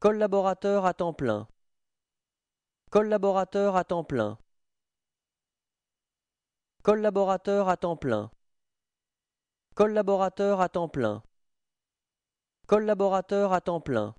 Collaborateur à temps plein. Collaborateur à temps plein. Collaborateur à temps plein. Collaborateur à temps plein. Collaborateur à temps plein.